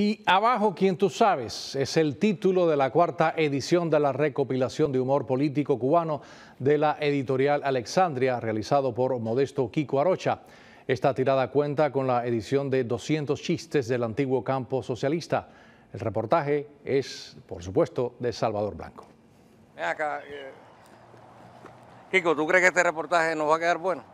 Y abajo, quien tú sabes, es el título de la cuarta edición de la recopilación de humor político cubano de la editorial Alexandria, realizado por Modesto Kiko Arocha. Esta tirada cuenta con la edición de 200 chistes del antiguo campo socialista. El reportaje es, por supuesto, de Salvador Blanco. Eh, Kiko, ¿tú crees que este reportaje nos va a quedar bueno?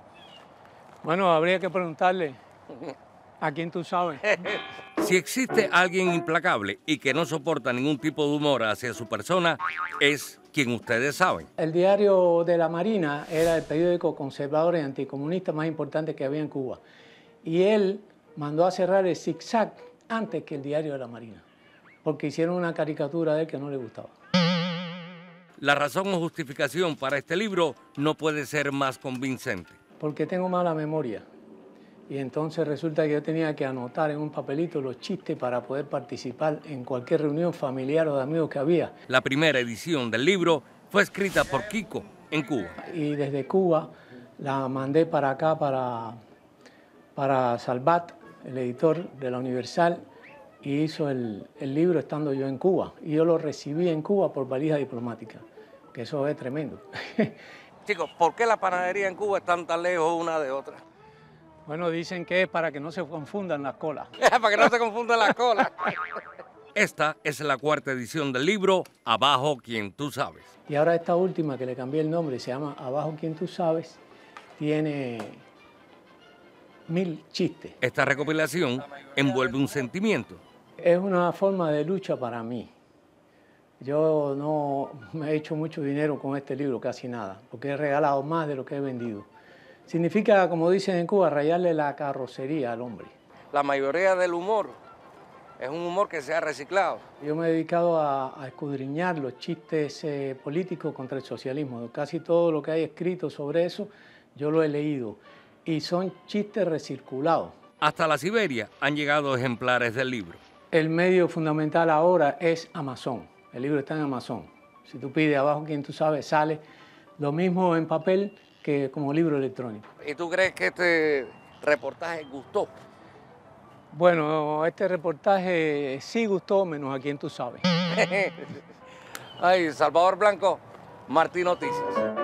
Bueno, habría que preguntarle ¿A quién tú sabes? si existe alguien implacable y que no soporta ningún tipo de humor hacia su persona, es quien ustedes saben. El diario de la Marina era el periódico conservador y anticomunista más importante que había en Cuba. Y él mandó a cerrar el zigzag antes que el diario de la Marina, porque hicieron una caricatura de él que no le gustaba. La razón o justificación para este libro no puede ser más convincente. Porque tengo mala memoria y entonces resulta que yo tenía que anotar en un papelito los chistes para poder participar en cualquier reunión familiar o de amigos que había. La primera edición del libro fue escrita por Kiko en Cuba. Y desde Cuba la mandé para acá, para, para Salvat, el editor de la Universal, y hizo el, libro estando yo en Cuba. Y yo lo recibí en Cuba por valija diplomática, que eso es tremendo. Chicos, ¿por qué la panadería en Cuba están tan lejos una de otra? Bueno, dicen que es para que no se confundan las colas. para que no se confundan las colas. Esta es la cuarta edición del libro Abajo quien tú sabes. Y ahora esta última que le cambié el nombre, se llama Abajo quien tú sabes, tiene mil chistes. Esta recopilación envuelve un sentimiento. Es una forma de lucha para mí. Yo no me he hecho mucho dinero con este libro, casi nada, porque he regalado más de lo que he vendido. Significa, como dicen en Cuba, rayarle la carrocería al hombre. La mayoría del humor es un humor que se ha reciclado. Yo me he dedicado a, escudriñar los chistes eh, políticos contra el socialismo. Casi todo lo que hay escrito sobre eso yo lo he leído. Y son chistes recirculados. Hasta la Siberia han llegado ejemplares del libro. El medio fundamental ahora es Amazon. El libro está en Amazon. Si tú pides abajo quien tú sabes, sale. Lo mismo en papel que como libro electrónico. ¿Y tú crees que este reportaje gustó? Bueno, este reportaje sí gustó, menos a quien tú sabes. Ay, Salvador Blanco, Martín Noticias.